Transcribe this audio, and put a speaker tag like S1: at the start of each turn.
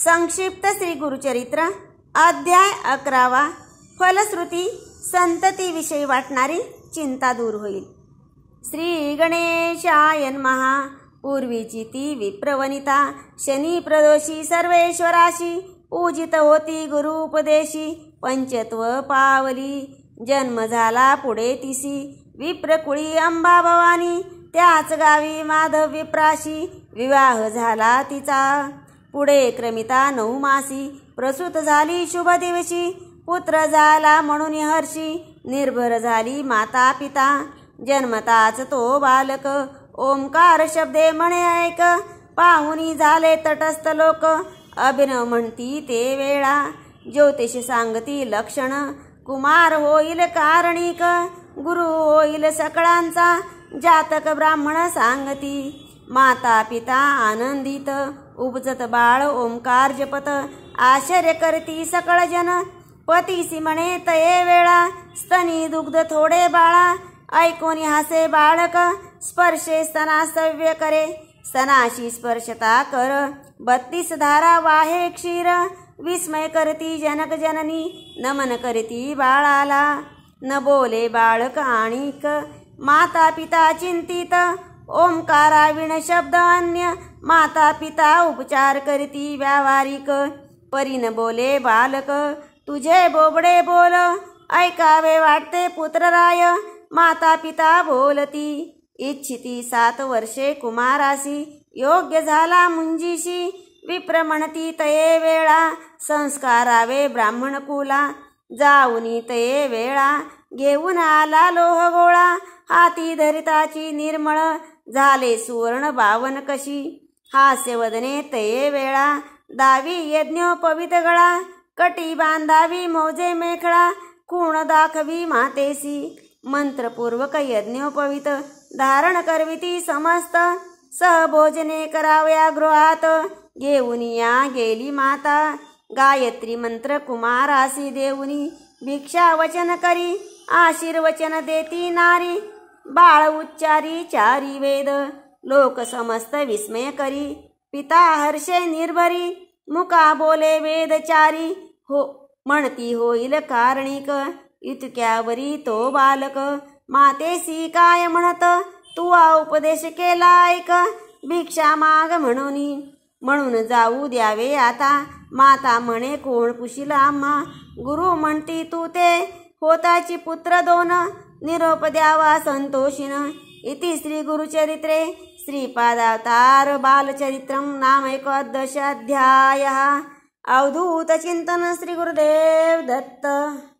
S1: संक्षिप्त श्री गुरुचरित्र अध्याय अकरावा फलश्रुती संततीविषयी वाटणारी चिंता दूर होईल श्री गणेशायन महा पूर्वीची ती विप्रवनिता शनी प्रदोषी सर्वेश्वराशी पूजित होती गुरुपदेशी पंचत्व पावली जन्म झाला पुढे तिसी विप्रकुळी अंबाभवानी त्याच गावी माधव विप्राशी विवाह झाला तिचा पुढे क्रमिता नवमासी प्रसूत झाली शुभ दिवशी पुत्र झाला म्हणून हर्षी निर्भर झाली माता पिता जन्मताच तो बालक ओंकार शब्दे म्हणे ऐक पाहुनी झाले तटस्थ लोक अभिनव म्हणती ते वेळा ज्योतिष सांगती लक्षण कुमार होईल कारणिक गुरु होईल सकळांचा जातक ब्राह्मण सांगती माता पिता आनंदित उपजत बाळ ओंकार जपत आश्चर्य करती सकळ जन पतीसी म्हणे तये वेळा स्तनी दुग्ध थोडे बाळा ऐकून हासे बाळक स्पर्शे स्तनास्तव्य करे स्तनाशी स्पर्शता कर बत्तीस धारा वाहे क्षीर विस्मय करती जनक जननी नमन करती बाळाला न बोले बाळक आणिक माता पिता चिंतित ओंकाराविण शब्द अन्य माता पिता उपचार करती व्यावहारिक परीन बोले बालक तुझे बोबडे बोल ऐकावे वाटते पुत्रराय माता पिता बोलती इच्छिती सात वर्षे कुमारासी योग्य झाला मुंजीशी विप्रमणती तये वेळा संस्कारावे ब्राह्मण कुला जाऊनी तये वेळा घेऊन आला लोहगोळा हाती धरिताची निर्मळ झाले सुवर्ण बावन कशी हास्य वदने तये वेळा दावी पवित गळा कटी बांधावी मौजे मेखळा कुण दाखवी मातेसी मंत्रपूर्वक यज्ञोपवित धारण करविती समस्त सहभोजने करावया गृहात घेऊन या गेली माता गायत्री मंत्र कुमारासी देऊनी भिक्षा वचन करी आशीर्वचन देती नारी बाळ उच्चारी चारी वेद लोक समस्त विस्मय करी पिता हर्षे निर्भरी मुका बोले वेदचारी हो म्हणती होईल कारणिक इतक्यावरी तो बालक मातेसी काय म्हणत आ उपदेश केला ऐक भिक्षा माग म्हणून म्हणून जाऊ द्यावे आता माता म्हणे कोण पुशील आम्हा गुरु म्हणती तू ते होताची पुत्र दोन निरोप द्यावा संतोषिन इति श्री गुरुचरित्रे श्रीपादावतार बालचरित्रम नाम अवधूत चिंतन श्री गुरुदेव दत्त